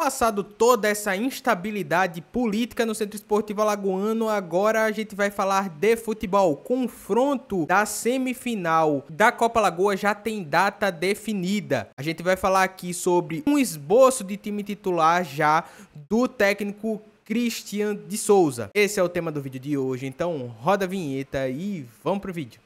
Passado toda essa instabilidade política no Centro Esportivo Alagoano, agora a gente vai falar de futebol. Confronto da semifinal da Copa Lagoa já tem data definida. A gente vai falar aqui sobre um esboço de time titular já do técnico Christian de Souza. Esse é o tema do vídeo de hoje, então roda a vinheta e vamos pro vídeo.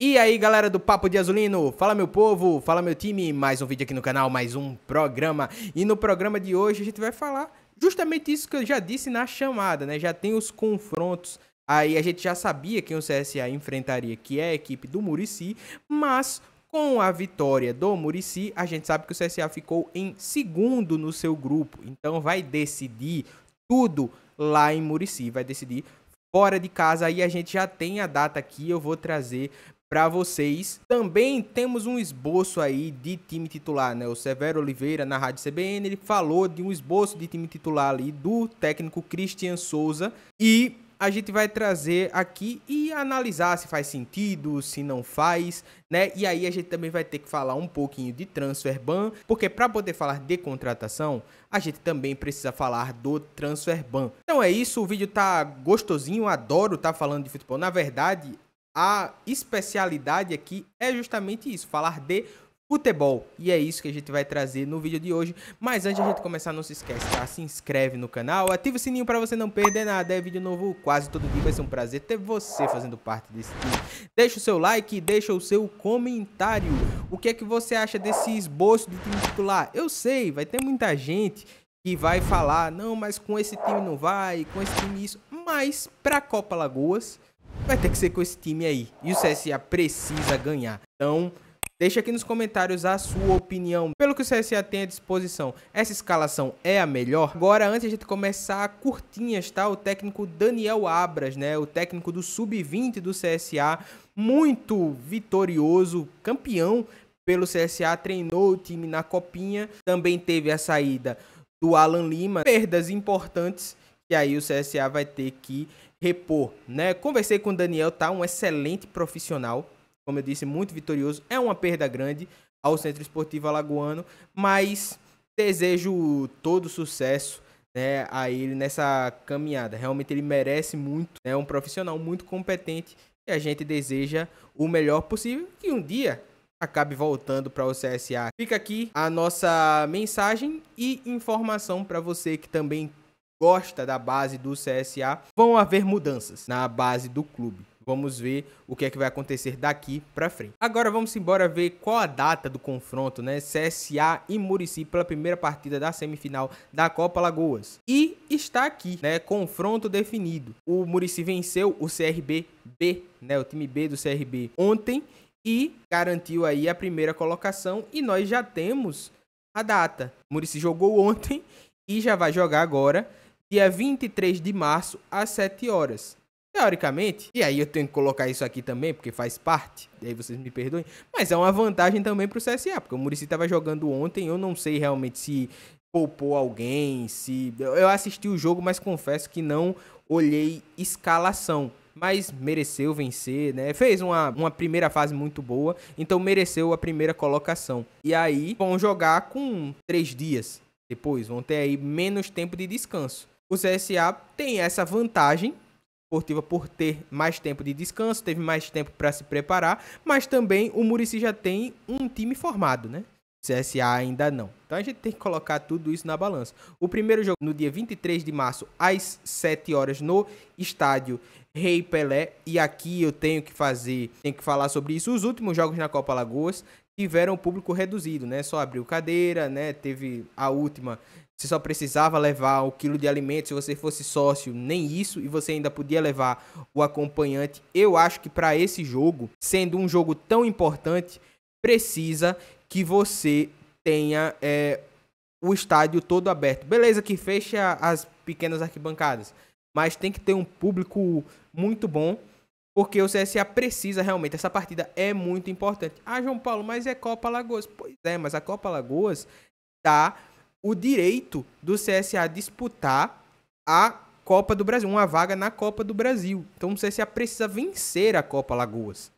E aí galera do Papo de Azulino, fala meu povo, fala meu time, mais um vídeo aqui no canal, mais um programa. E no programa de hoje a gente vai falar justamente isso que eu já disse na chamada, né? Já tem os confrontos aí, a gente já sabia quem o CSA enfrentaria, que é a equipe do Murici, mas com a vitória do Murici, a gente sabe que o CSA ficou em segundo no seu grupo, então vai decidir tudo lá em Murici, vai decidir fora de casa. Aí a gente já tem a data aqui, eu vou trazer para vocês. Também temos um esboço aí de time titular, né? O Severo Oliveira na Rádio CBN, ele falou de um esboço de time titular ali do técnico Christian Souza e a gente vai trazer aqui e analisar se faz sentido, se não faz, né? E aí a gente também vai ter que falar um pouquinho de transfer ban, porque para poder falar de contratação, a gente também precisa falar do transfer ban. Então é isso, o vídeo tá gostosinho, adoro tá falando de futebol. Na verdade, a especialidade aqui é justamente isso, falar de futebol. E é isso que a gente vai trazer no vídeo de hoje. Mas antes de a gente começar, não se esquece, tá? Se inscreve no canal, ativa o sininho para você não perder nada. É vídeo novo quase todo dia, vai ser um prazer ter você fazendo parte desse time. Deixa o seu like, deixa o seu comentário. O que é que você acha desse esboço de time titular? Eu sei, vai ter muita gente que vai falar, não, mas com esse time não vai, com esse time isso. Mas pra Copa Lagoas vai ter que ser com esse time aí. E o CSA precisa ganhar. Então, deixa aqui nos comentários a sua opinião. Pelo que o CSA tem à disposição, essa escalação é a melhor? Agora, antes de a gente começar, curtinhas, tá? O técnico Daniel Abras, né? O técnico do Sub-20 do CSA, muito vitorioso, campeão pelo CSA, treinou o time na Copinha. Também teve a saída do Alan Lima, perdas importantes e aí o CSA vai ter que repor, né? Conversei com o Daniel, tá? Um excelente profissional, como eu disse, muito vitorioso. É uma perda grande ao Centro Esportivo Alagoano, mas desejo todo sucesso né, a ele nessa caminhada. Realmente ele merece muito, é né, um profissional muito competente e a gente deseja o melhor possível que um dia acabe voltando para o CSA. Fica aqui a nossa mensagem e informação para você que também gosta da base do CSA, vão haver mudanças na base do clube. Vamos ver o que é que vai acontecer daqui para frente. Agora vamos embora ver qual a data do confronto, né? CSA e Murici pela primeira partida da semifinal da Copa Lagoas. E está aqui, né? Confronto definido. O Murici venceu o CRB B, né? O time B do CRB ontem e garantiu aí a primeira colocação e nós já temos a data. Murici jogou ontem e já vai jogar agora dia 23 de março, às 7 horas. Teoricamente, e aí eu tenho que colocar isso aqui também, porque faz parte, e aí vocês me perdoem, mas é uma vantagem também pro CSA, porque o Murici estava jogando ontem, eu não sei realmente se poupou alguém, se. Eu assisti o jogo, mas confesso que não olhei escalação mas mereceu vencer, né? Fez uma, uma primeira fase muito boa, então mereceu a primeira colocação. E aí vão jogar com três dias depois, vão ter aí menos tempo de descanso. O CSA tem essa vantagem esportiva por ter mais tempo de descanso, teve mais tempo para se preparar, mas também o Murici já tem um time formado, né? O CSA ainda não. Então a gente tem que colocar tudo isso na balança. O primeiro jogo no dia 23 de março, às 7 horas, no estádio Rei Pelé. E aqui eu tenho que fazer, tenho que falar sobre isso. Os últimos jogos na Copa Lagoas tiveram público reduzido, né? Só abriu cadeira, né? Teve a última você só precisava levar o quilo de alimento se você fosse sócio, nem isso, e você ainda podia levar o acompanhante. Eu acho que para esse jogo, sendo um jogo tão importante, precisa que você tenha é, o estádio todo aberto. Beleza, que fecha as pequenas arquibancadas, mas tem que ter um público muito bom, porque o CSA precisa realmente. Essa partida é muito importante. Ah, João Paulo, mas é Copa Lagoas. Pois é, mas a Copa Lagoas tá o direito do CSA disputar a Copa do Brasil, uma vaga na Copa do Brasil. Então o CSA precisa vencer a Copa Lagoas.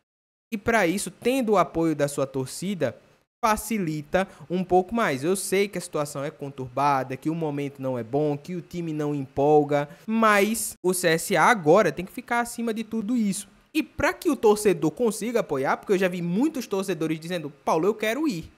E para isso, tendo o apoio da sua torcida, facilita um pouco mais. Eu sei que a situação é conturbada, que o momento não é bom, que o time não empolga, mas o CSA agora tem que ficar acima de tudo isso. E para que o torcedor consiga apoiar, porque eu já vi muitos torcedores dizendo: "Paulo, eu quero ir".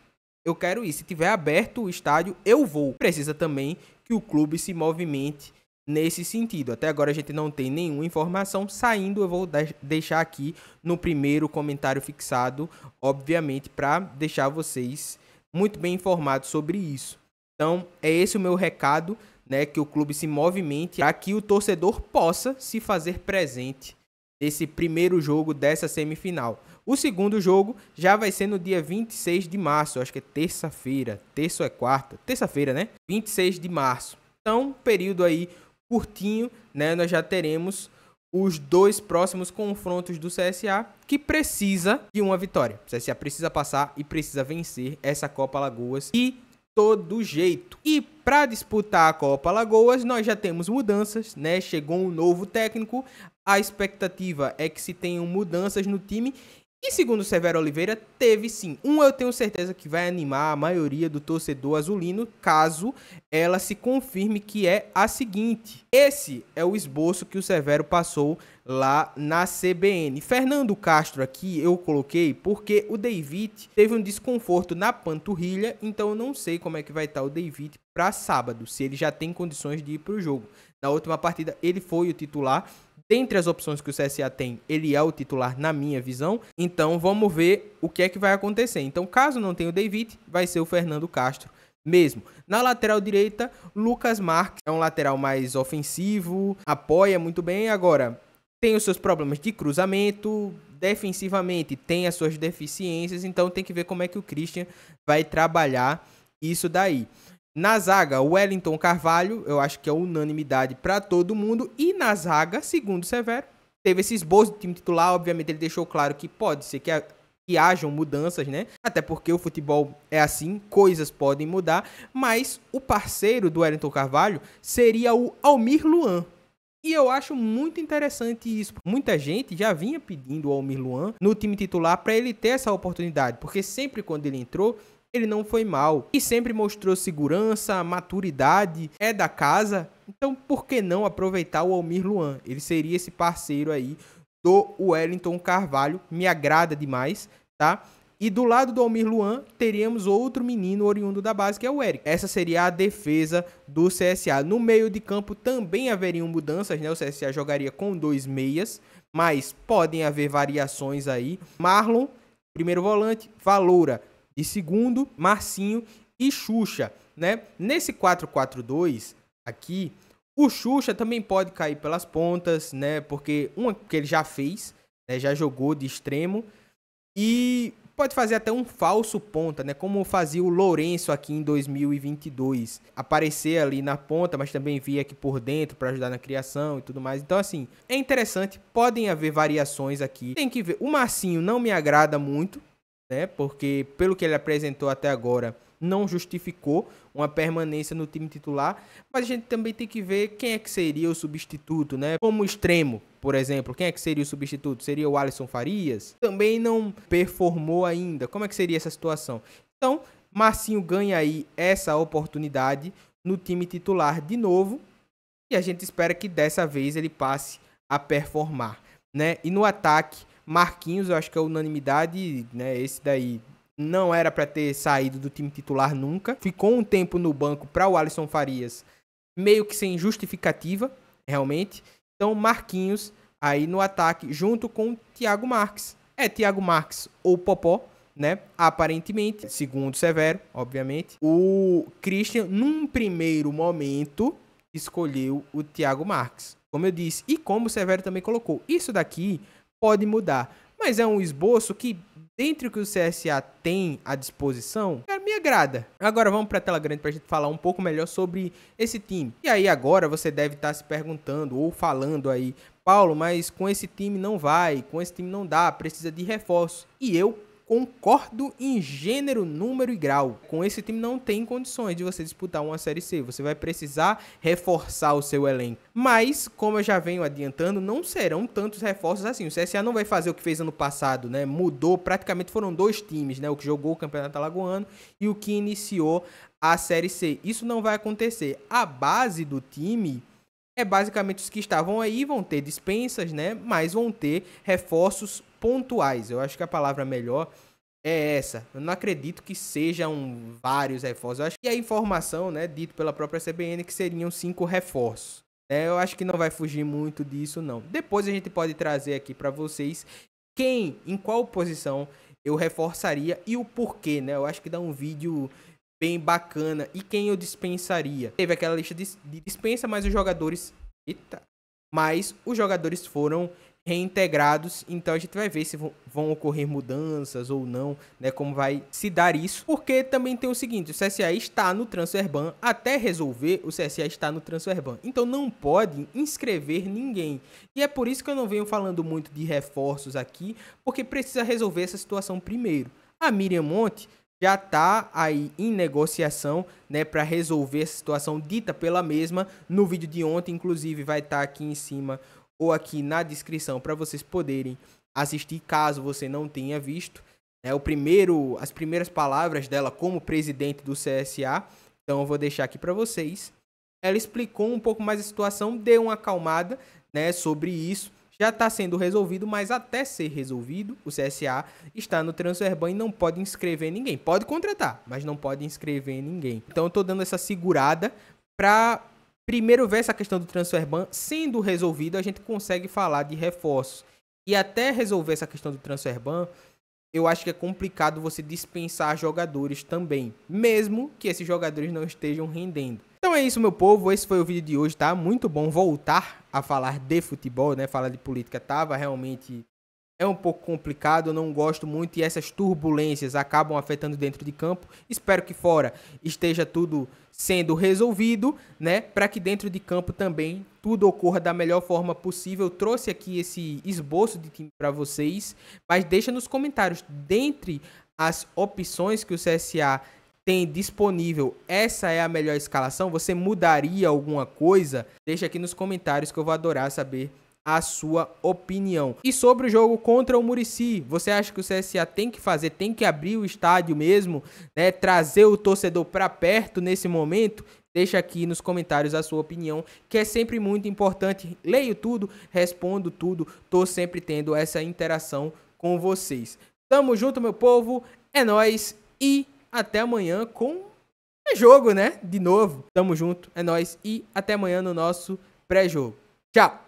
Eu quero isso. Se tiver aberto o estádio, eu vou. Precisa também que o clube se movimente nesse sentido. Até agora a gente não tem nenhuma informação saindo, eu vou deixar aqui no primeiro comentário fixado, obviamente, para deixar vocês muito bem informados sobre isso. Então, é esse o meu recado, né, que o clube se movimente para que o torcedor possa se fazer presente nesse primeiro jogo dessa semifinal. O segundo jogo já vai ser no dia 26 de março, acho que é terça-feira, terça ou é quarta? Terça-feira, né? 26 de março. Então, período aí curtinho, né? Nós já teremos os dois próximos confrontos do CSA, que precisa de uma vitória. O CSA precisa passar e precisa vencer essa Copa Lagoas e todo jeito. E para disputar a Copa Lagoas, nós já temos mudanças, né? Chegou um novo técnico. A expectativa é que se tenham mudanças no time e segundo Severo Oliveira, teve sim. Um eu tenho certeza que vai animar a maioria do torcedor azulino, caso ela se confirme que é a seguinte. Esse é o esboço que o Severo passou lá na CBN. Fernando Castro aqui eu coloquei porque o David teve um desconforto na panturrilha, então eu não sei como é que vai estar o David para sábado, se ele já tem condições de ir para o jogo. Na última partida ele foi o titular, dentre as opções que o CSA tem, ele é o titular na minha visão. Então vamos ver o que é que vai acontecer. Então, caso não tenha o David, vai ser o Fernando Castro mesmo. Na lateral direita, Lucas Marques é um lateral mais ofensivo, apoia muito bem. Agora, tem os seus problemas de cruzamento, defensivamente tem as suas deficiências, então tem que ver como é que o Christian vai trabalhar isso daí. Na zaga, Wellington Carvalho, eu acho que é unanimidade para todo mundo. E na zaga, segundo Severo, teve esse esboço do time titular. Obviamente, ele deixou claro que pode ser que, a, que hajam mudanças, né? Até porque o futebol é assim, coisas podem mudar. Mas o parceiro do Wellington Carvalho seria o Almir Luan, e eu acho muito interessante isso. Muita gente já vinha pedindo Almir Luan no time titular para ele ter essa oportunidade, porque sempre quando ele entrou, ele não foi mal e sempre mostrou segurança, maturidade, é da casa. Então, por que não aproveitar o Almir Luan? Ele seria esse parceiro aí do Wellington Carvalho, me agrada demais, tá? E do lado do Almir Luan, teríamos outro menino oriundo da base, que é o Eric. Essa seria a defesa do CSA. No meio de campo também haveriam mudanças, né? O CSA jogaria com dois meias, mas podem haver variações aí. Marlon, primeiro volante, Valoura, e segundo, Marcinho e Xuxa, né? Nesse 4-4-2 aqui, o Xuxa também pode cair pelas pontas, né? Porque uma que ele já fez, né? já jogou de extremo e pode fazer até um falso ponta, né? Como fazia o Lourenço aqui em 2022, aparecer ali na ponta, mas também vir aqui por dentro para ajudar na criação e tudo mais. Então assim, é interessante, podem haver variações aqui. Tem que ver. O Marcinho não me agrada muito, né? Porque pelo que ele apresentou até agora, não justificou uma permanência no time titular, mas a gente também tem que ver quem é que seria o substituto, né? Como extremo, por exemplo, quem é que seria o substituto? Seria o Alisson Farias? Também não performou ainda. Como é que seria essa situação? Então, Marcinho ganha aí essa oportunidade no time titular de novo, e a gente espera que dessa vez ele passe a performar, né? E no ataque, Marquinhos, eu acho que é unanimidade, né? Esse daí não era para ter saído do time titular nunca. Ficou um tempo no banco para o Alisson Farias, meio que sem justificativa, realmente. Então, Marquinhos aí no ataque junto com Thiago Marques. É Thiago Marques ou Popó, né? Aparentemente, segundo Severo, obviamente. O Christian num primeiro momento escolheu o Thiago Marques. Como eu disse, e como o Severo também colocou, isso daqui pode mudar. Mas é um esboço que, dentro que o CSA tem à disposição, me agrada. Agora vamos para a tela grande para a gente falar um pouco melhor sobre esse time. E aí agora você deve estar tá se perguntando ou falando aí, Paulo, mas com esse time não vai, com esse time não dá, precisa de reforço. E eu concordo em gênero, número e grau. Com esse time não tem condições de você disputar uma Série C. Você vai precisar reforçar o seu elenco. Mas, como eu já venho adiantando, não serão tantos reforços assim. O CSA não vai fazer o que fez ano passado, né? Mudou, praticamente foram dois times, né? O que jogou o Campeonato Alagoano e o que iniciou a Série C. Isso não vai acontecer. A base do time é basicamente os que estavam aí vão ter dispensas, né? Mas vão ter reforços pontuais. Eu acho que a palavra melhor é essa. Eu não acredito que sejam vários reforços. Eu acho que a informação, né, dito pela própria CBN, que seriam cinco reforços. Né? eu acho que não vai fugir muito disso, não. Depois a gente pode trazer aqui para vocês quem, em qual posição eu reforçaria e o porquê, né? Eu acho que dá um vídeo bem bacana e quem eu dispensaria. Teve aquela lista de, de dispensa, mas os jogadores. Eita! Mas os jogadores foram reintegrados, então a gente vai ver se vão ocorrer mudanças ou não, né, como vai se dar isso, porque também tem o seguinte, o CSA está no transfer ban, até resolver o CSA está no transfer ban, então não pode inscrever ninguém, e é por isso que eu não venho falando muito de reforços aqui, porque precisa resolver essa situação primeiro. A Miriam Monte já está aí em negociação, né, para resolver a situação dita pela mesma. No vídeo de ontem, inclusive, vai estar tá aqui em cima ou aqui na descrição para vocês poderem assistir caso você não tenha visto. É o primeiro, as primeiras palavras dela como presidente do CSA. Então eu vou deixar aqui para vocês. Ela explicou um pouco mais a situação, deu uma acalmada, né, sobre isso já está sendo resolvido, mas até ser resolvido, o CSA está no transfer ban e não pode inscrever ninguém. Pode contratar, mas não pode inscrever ninguém. Então eu estou dando essa segurada para primeiro ver essa questão do transfer ban sendo resolvido, a gente consegue falar de reforços. E até resolver essa questão do transfer ban, eu acho que é complicado você dispensar jogadores também, mesmo que esses jogadores não estejam rendendo. Então é isso, meu povo. Esse foi o vídeo de hoje, tá? Muito bom voltar a falar de futebol, né? Falar de política tava realmente é um pouco complicado, não gosto muito e essas turbulências acabam afetando dentro de campo. Espero que fora esteja tudo sendo resolvido, né, para que dentro de campo também tudo ocorra da melhor forma possível. Eu trouxe aqui esse esboço de time para vocês, mas deixa nos comentários dentre as opções que o CSA tem disponível, essa é a melhor escalação? Você mudaria alguma coisa? Deixa aqui nos comentários que eu vou adorar saber a sua opinião. E sobre o jogo contra o Murici, você acha que o CSA tem que fazer, tem que abrir o estádio mesmo, né, trazer o torcedor para perto nesse momento? Deixa aqui nos comentários a sua opinião, que é sempre muito importante. Leio tudo, respondo tudo, tô sempre tendo essa interação com vocês. Tamo junto, meu povo. É nós e até amanhã com jogo, né? De novo. Tamo junto. É nós e até amanhã no nosso pré-jogo. Tchau.